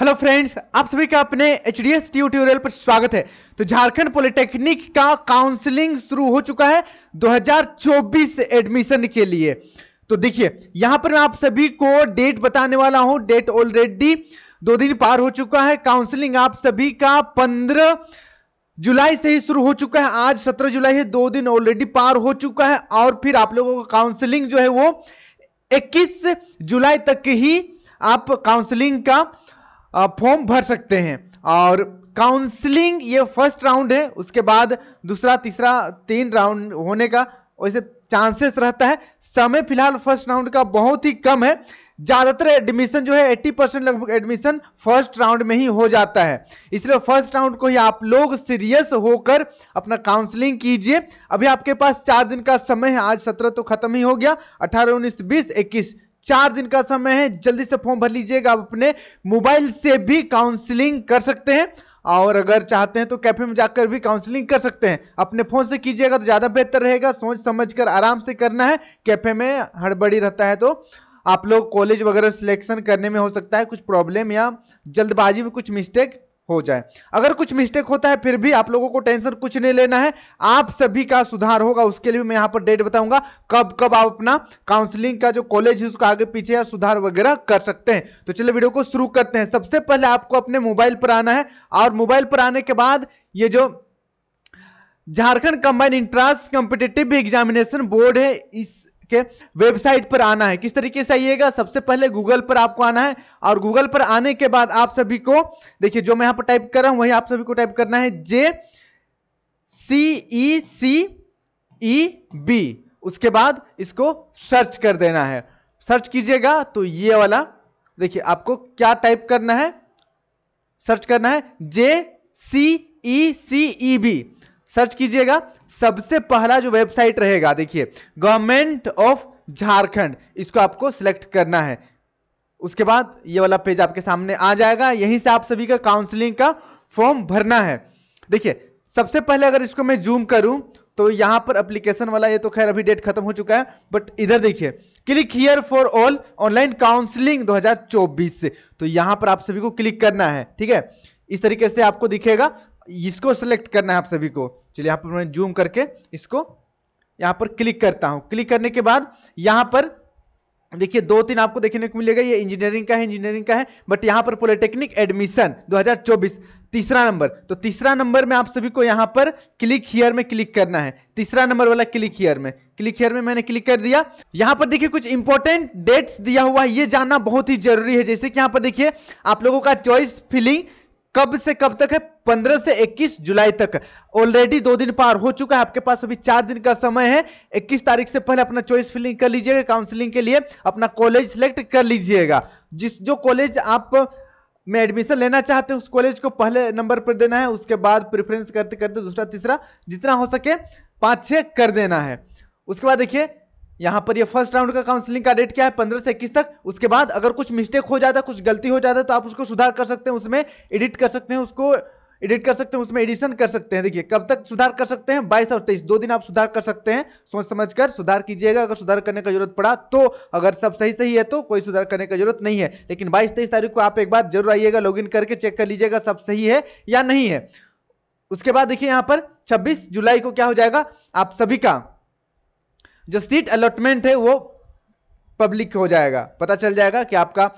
hello friends आप सभी का अपने एच डी एस ट्यूटोरियल पर स्वागत है तो झारखंड पॉलिटेक्निक का काउंसलिंग शुरू हो चुका है 2024 एडमिशन के लिए तो देखिए यहां पर मैं आप सभी को डेट बताने वाला हूं डेट ऑलरेडी दो दिन पार हो चुका है काउंसलिंग आप सभी का 15 जुलाई से ही शुरू हो चुका है आज 17 जुलाई है दो दिन ऑलरेडी पार हो चुका है और फिर आप लोगों का काउंसलिंग जो है वो 21 जुलाई तक ही आप काउंसलिंग का फॉर्म भर सकते हैं और काउंसलिंग ये फर्स्ट राउंड है उसके बाद दूसरा तीसरा तीन राउंड होने का वैसे चांसेस रहता है समय फिलहाल फर्स्ट राउंड का बहुत ही कम है ज़्यादातर एडमिशन जो है 80 परसेंट लगभग एडमिशन फर्स्ट राउंड में ही हो जाता है इसलिए फर्स्ट राउंड को ही आप लोग सीरियस होकर अपना काउंसलिंग कीजिए अभी आपके पास चार दिन का समय है आज सत्रह तो खत्म ही हो गया अठारह उन्नीस बीस इक्कीस चार दिन का समय है जल्दी से फॉर्म भर लीजिएगा आप अपने मोबाइल से भी काउंसलिंग कर सकते हैं और अगर चाहते हैं तो कैफे में जाकर भी काउंसलिंग कर सकते हैं अपने फ़ोन से कीजिएगा तो ज़्यादा बेहतर रहेगा सोच समझ कर आराम से करना है कैफे में हड़बड़ी रहता है तो आप लोग कॉलेज वगैरह सिलेक्शन करने में हो सकता है कुछ प्रॉब्लम या जल्दबाजी में कुछ मिस्टेक हो जाए अगर कुछ मिस्टेक होता है फिर भी आप लोगों को टेंशन कुछ नहीं लेना है आप सभी का सुधार होगा उसके लिए मैं यहाँ पर डेट बताऊंगा कब कब आप अपना काउंसलिंग का जो कॉलेज है उसका आगे पीछे या सुधार वगैरह कर सकते हैं तो चलिए वीडियो को शुरू करते हैं सबसे पहले आपको अपने मोबाइल पर आना है और मोबाइल पर आने के बाद ये जो Jharkhand combine entrance competitive examination board है इस है वेबसाइट पर आना है किस तरीके से आइएगा सबसे पहले गूगल पर आपको आना है और गूगल पर आने के बाद आप सभी को देखिए जो मैं यहां पर टाइप कर रहा हूं वही आप सभी को टाइप करना है जे सी ई सी ई बी उसके बाद इसको सर्च कर देना है सर्च कीजिएगा तो ये वाला देखिए आपको क्या टाइप करना है सर्च करना है जे सी ई सी ई बी सर्च कीजिएगा सबसे पहला जो वेबसाइट रहेगा देखिए गवर्नमेंट ऑफ झारखंड इसको आपको सिलेक्ट करना है उसके बाद ये वाला पेज आपके सामने आ जाएगा यहीं से आप सभी का काउंसलिंग का फॉर्म भरना है देखिए सबसे पहले अगर इसको मैं जूम करूं तो यहां पर एप्लीकेशन वाला ये तो खैर अभी डेट खत्म हो चुका है बट इधर देखिए click here for all online counselling 2024 से तो यहां पर आप सभी को क्लिक करना है ठीक है इस तरीके से आपको दिखेगा इसको सेलेक्ट करना है आप सभी को चलिए यहाँ पर मैं जूम करके इसको यहाँ पर क्लिक करता हूँ क्लिक करने के बाद यहाँ पर देखिए दो तीन आपको देखने को मिलेगा ये इंजीनियरिंग का है इंजीनियरिंग का है बट यहाँ पर पॉलिटेक्निक एडमिशन 2024 तीसरा नंबर तो तीसरा नंबर में आप सभी को यहाँ पर क्लिक हियर में क्लिक करना है तीसरा नंबर वाला क्लिक हियर में क्लिक हियर में मैंने क्लिक कर दिया यहाँ पर देखिए कुछ इंपॉर्टेंट डेट्स दिया हुआ है ये जानना बहुत ही जरूरी है जैसे कि यहाँ पर देखिए आप लोगों का चॉइस फिलिंग कब से कब तक है 15 से 21 जुलाई तक ऑलरेडी दो दिन पार हो चुका है आपके पास अभी चार दिन का समय है 21 तारीख से पहले अपना चॉइस फिलिंग कर लीजिएगा काउंसलिंग के लिए अपना कॉलेज सिलेक्ट कर लीजिएगा जिस जो कॉलेज आप में एडमिशन लेना चाहते हैं उस कॉलेज को पहले नंबर पर देना है उसके बाद प्रिफरेंस करते करते दूसरा तीसरा जितना हो सके पाँच छः कर देना है उसके बाद देखिए यहाँ पर ये फर्स्ट राउंड का काउंसलिंग का डेट क्या है पंद्रह से इक्कीस तक उसके बाद अगर कुछ मिस्टेक हो जाता है कुछ गलती हो जाता है तो आप उसको सुधार कर सकते हैं उसमें एडिट कर सकते हैं उसको एडिट कर सकते हैं उसमें एडिशन कर सकते हैं देखिए कब तक सुधार कर सकते हैं बाईस और तेईस दो दिन आप सुधार कर सकते हैं सोच समझ कर सुधार कीजिएगा अगर सुधार करने का जरूरत पड़ा तो अगर सब सही सही है तो कोई सुधार करने का जरूरत नहीं है लेकिन बाईस तेईस तारीख को आप एक बार जरूर आइएगा लॉग करके चेक कर लीजिएगा सब सही है या नहीं है उसके बाद देखिए यहाँ पर छब्बीस जुलाई को क्या हो जाएगा आप सभी का जो सीट अलॉटमेंट है वो पब्लिक हो जाएगा पता चल जाएगा कि आपका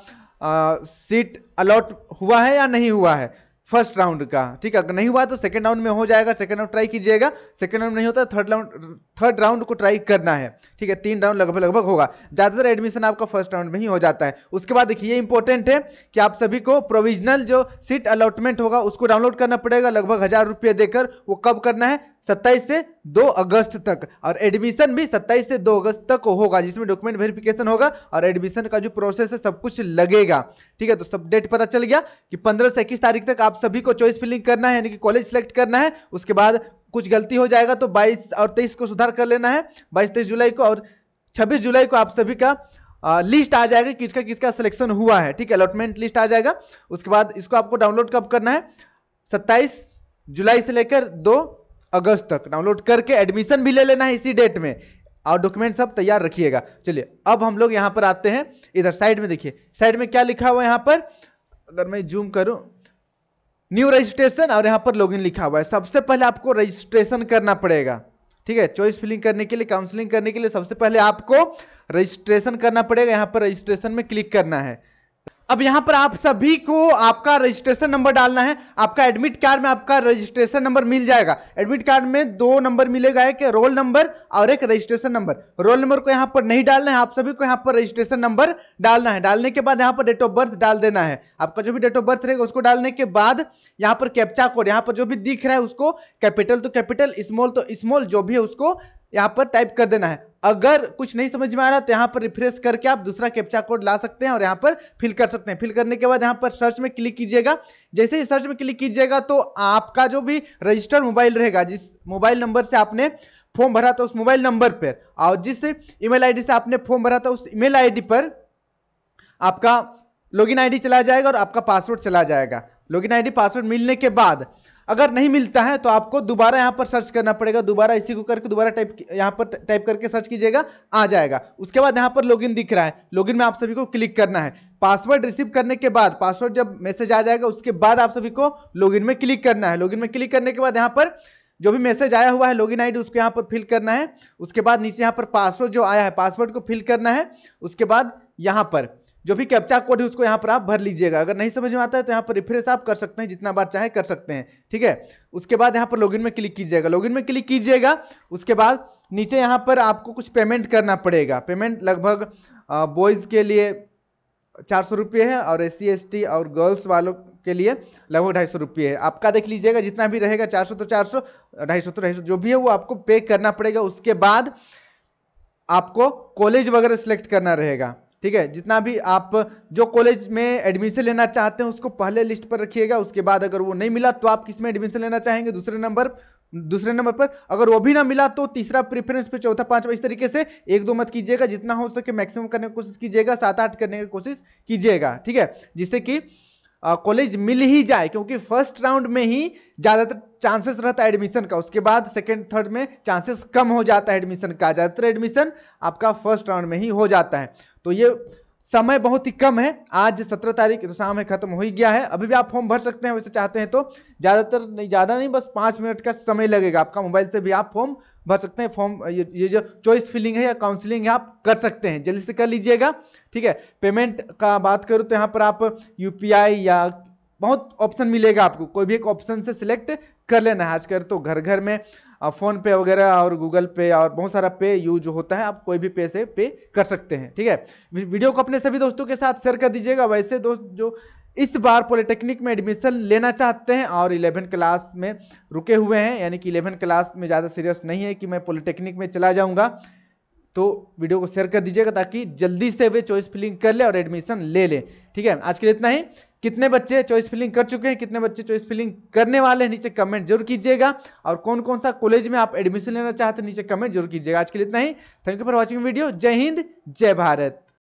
सीट अलॉट हुआ है या नहीं हुआ है फर्स्ट राउंड का ठीक है अगर नहीं हुआ तो सेकेंड राउंड में हो जाएगा सेकेंड राउंड ट्राई कीजिएगा सेकेंड राउंड नहीं होता थर्ड राउंड थर्ड राउंड को ट्राई करना है ठीक है तीन राउंड लगभग लगभग होगा ज़्यादातर एडमिशन आपका फर्स्ट राउंड में ही हो जाता है उसके बाद देखिए ये इंपॉर्टेंट है कि आप सभी को प्रोविजनल जो सीट अलॉटमेंट होगा उसको डाउनलोड करना पड़ेगा लगभग हज़ार रुपये देकर वो कब करना है सत्ताईस से दो अगस्त तक और एडमिशन भी सत्ताईस से दो अगस्त तक होगा जिसमें डॉक्यूमेंट वेरिफिकेशन होगा और एडमिशन का जो प्रोसेस है सब कुछ लगेगा ठीक है तो सब डेट पता चल गया कि पंद्रह से इक्कीस तारीख तक आप सभी को चॉइस फिलिंग करना है यानी कि कॉलेज सेलेक्ट करना है उसके बाद कुछ गलती हो जाएगा तो बाईस और तेईस को सुधार कर लेना है बाईस तेईस जुलाई को और छब्बीस जुलाई को आप सभी का आ, लिस्ट आ जाएगा किसका किसका सिलेक्शन हुआ है ठीक है अलॉटमेंट लिस्ट आ जाएगा उसके बाद इसको आपको डाउनलोड कब करना है सत्ताईस जुलाई से लेकर दो अगस्त तक डाउनलोड करके एडमिशन भी ले लेना है इसी डेट में और डॉक्यूमेंट सब तैयार रखिएगा चलिए अब हम लोग यहाँ पर आते हैं इधर साइड में देखिए साइड में क्या लिखा हुआ है यहाँ पर अगर मैं जूम करूँ न्यू रजिस्ट्रेशन और यहाँ पर लॉगिन लिखा हुआ है सबसे पहले आपको रजिस्ट्रेशन करना पड़ेगा ठीक है चॉइस फिलिंग करने के लिए काउंसलिंग करने के लिए सबसे पहले आपको रजिस्ट्रेशन करना पड़ेगा यहाँ पर रजिस्ट्रेशन में क्लिक करना है अब यहां पर आप सभी को आपका रजिस्ट्रेशन नंबर डालना है आपका एडमिट कार्ड में आपका रजिस्ट्रेशन नंबर मिल जाएगा एडमिट कार्ड में दो नंबर मिलेगा एक रोल नंबर और एक रजिस्ट्रेशन नंबर रोल नंबर को यहां पर नहीं डालना है आप सभी को यहां पर रजिस्ट्रेशन नंबर डालना है डालने के बाद यहां पर डेट ऑफ बर्थ डाल देना है आपका जो भी डेट ऑफ बर्थ रहेगा उसको डालने के बाद यहां पर कैप्चा कोड यहां पर जो भी दिख रहा है उसको कैपिटल तो कैपिटल स्मॉल तो स्मॉल जो भी है उसको यहाँ पर टाइप कर देना है अगर कुछ नहीं समझ में आ रहा तो यहाँ पर रिफ्रेश करके आप दूसरा कैप्चा कोड ला सकते हैं और यहाँ पर फिल कर सकते हैं फिल करने के बाद यहाँ पर सर्च में क्लिक कीजिएगा जैसे ही सर्च में क्लिक कीजिएगा तो आपका जो भी रजिस्टर मोबाइल रहेगा जिस मोबाइल नंबर से आपने फॉर्म भरा था उस मोबाइल नंबर पर और जिस ईमेल आईडी से आपने फॉर्म भरा था उस ईमेल आईडी पर आपका लॉगिन आईडी चला जाएगा और आपका पासवर्ड चला जाएगा लॉगिन आईडी पासवर्ड मिलने के बाद अगर नहीं मिलता है तो आपको दोबारा यहाँ पर सर्च करना पड़ेगा दोबारा इसी को करके दोबारा टाइप यहाँ पर टाइप करके सर्च कीजिएगा आ जाएगा उसके बाद यहाँ पर लॉगिन दिख रहा है लॉगिन में आप सभी को क्लिक करना है पासवर्ड रिसीव करने के बाद पासवर्ड जब मैसेज आ जाएगा उसके बाद आप सभी को लॉगिन में क्लिक करना है लॉगिन में क्लिक करने के बाद यहाँ पर जो भी मैसेज आया हुआ है लॉगिन आईडी उसको यहाँ पर फिल करना है उसके बाद नीचे यहाँ पर पासवर्ड जो आया है पासवर्ड को फिल करना है उसके बाद यहाँ पर जो भी कैप्चा कोड है उसको यहाँ पर आप भर लीजिएगा अगर नहीं समझ में आता है तो यहाँ पर रिफ्रेश आप कर सकते हैं जितना बार चाहे कर सकते हैं ठीक है उसके बाद यहाँ पर लॉगिन में क्लिक कीजिएगा लॉगिन में क्लिक कीजिएगा उसके बाद नीचे यहाँ पर आपको कुछ पेमेंट करना पड़ेगा पेमेंट लगभग बॉयज़ के लिए चार सौ रुपये है और एस सी और गर्ल्स वालों के लिए लगभग ढाई सौ रुपये है आपका देख लीजिएगा जितना भी रहेगा चार सौ तो चार सौ ढाई सौ तो ढाई सौ जो भी है वो आपको पे करना पड़ेगा उसके बाद आपको कॉलेज वगैरह सेलेक्ट करना रहेगा ठीक है जितना भी आप जो कॉलेज में एडमिशन लेना चाहते हैं उसको पहले लिस्ट पर रखिएगा उसके बाद अगर वो नहीं मिला तो आप किस में एडमिशन लेना चाहेंगे दूसरे नंबर दूसरे नंबर पर अगर वो भी ना मिला तो तीसरा प्रेफरेंस पे चौथा पांचवा इस तरीके से एक दो मत कीजिएगा जितना हो सके मैक्सिमम करने की कोशिश कीजिएगा सात आठ करने की कोशिश कीजिएगा ठीक है जिससे कि कॉलेज मिल ही जाए क्योंकि फर्स्ट राउंड में ही ज़्यादातर चांसेस रहता है एडमिशन का उसके बाद सेकेंड थर्ड में चांसेस कम हो जाता है एडमिशन का ज़्यादातर एडमिशन आपका फर्स्ट राउंड में ही हो जाता है तो ये समय बहुत ही कम है आज सत्रह तारीख तो शाम है खत्म हो ही गया है अभी भी आप फॉर्म भर सकते हैं वैसे चाहते हैं तो ज़्यादातर नहीं ज़्यादा नहीं बस पाँच मिनट का समय लगेगा आपका मोबाइल से भी आप फॉर्म भर सकते हैं फॉर्म ये, ये जो चॉइस फिलिंग है या काउंसलिंग है आप कर सकते हैं जल्दी से कर लीजिएगा ठीक है पेमेंट का बात करूँ तो यहाँ पर आप यू या बहुत ऑप्शन मिलेगा आपको कोई भी एक ऑप्शन से सिलेक्ट कर लेना है आजकल तो घर घर में आप फ़ोन पे वगैरह और गूगल पे और बहुत सारा पे यूज होता है आप कोई भी पे से पे कर सकते हैं ठीक है वीडियो को अपने सभी दोस्तों के साथ शेयर कर दीजिएगा वैसे दोस्त जो इस बार पॉलिटेक्निक में एडमिशन लेना चाहते हैं और इलेवन क्लास में रुके हुए हैं यानी कि इलेवन क्लास में ज़्यादा सीरियस नहीं है कि मैं पॉलिटेक्निक में चला जाऊँगा तो वीडियो को शेयर कर दीजिएगा ताकि जल्दी से वे चॉइस फिलिंग कर ले और एडमिशन ले लें ठीक है आज के लिए इतना ही कितने बच्चे चॉइस फिलिंग कर चुके हैं कितने बच्चे चॉइस फिलिंग करने वाले हैं नीचे कमेंट जरूर कीजिएगा और कौन कौन सा कॉलेज में आप एडमिशन लेना चाहते हैं नीचे कमेंट जरूर कीजिएगा आज के लिए इतना ही thank you for watching video जय हिंद जय भारत